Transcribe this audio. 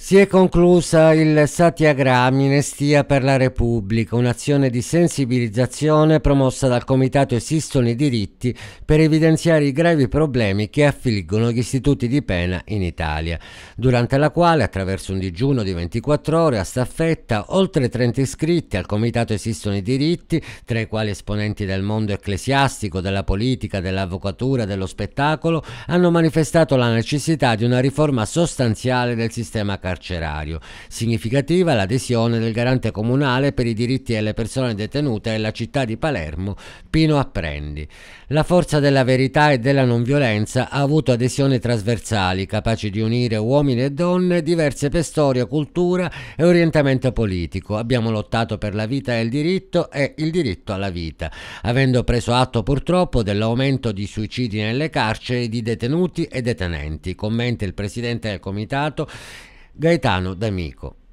Si è conclusa il Satyagramin Stia per la Repubblica, un'azione di sensibilizzazione promossa dal Comitato Esistono i diritti per evidenziare i gravi problemi che affliggono gli istituti di pena in Italia, durante la quale, attraverso un digiuno di 24 ore a staffetta, oltre 30 iscritti al Comitato Esistono i diritti, tra i quali esponenti del mondo ecclesiastico, della politica, dell'avvocatura, dello spettacolo, hanno manifestato la necessità di una riforma sostanziale del sistema carcerario carcerario. Significativa l'adesione del garante comunale per i diritti delle persone detenute della città di Palermo, Pino Apprendi. La forza della verità e della non violenza ha avuto adesioni trasversali, capaci di unire uomini e donne diverse per storia, cultura e orientamento politico. Abbiamo lottato per la vita e il diritto e il diritto alla vita, avendo preso atto purtroppo dell'aumento di suicidi nelle carceri di detenuti e detenenti, commenta il presidente del comitato Gaetano D'Amico.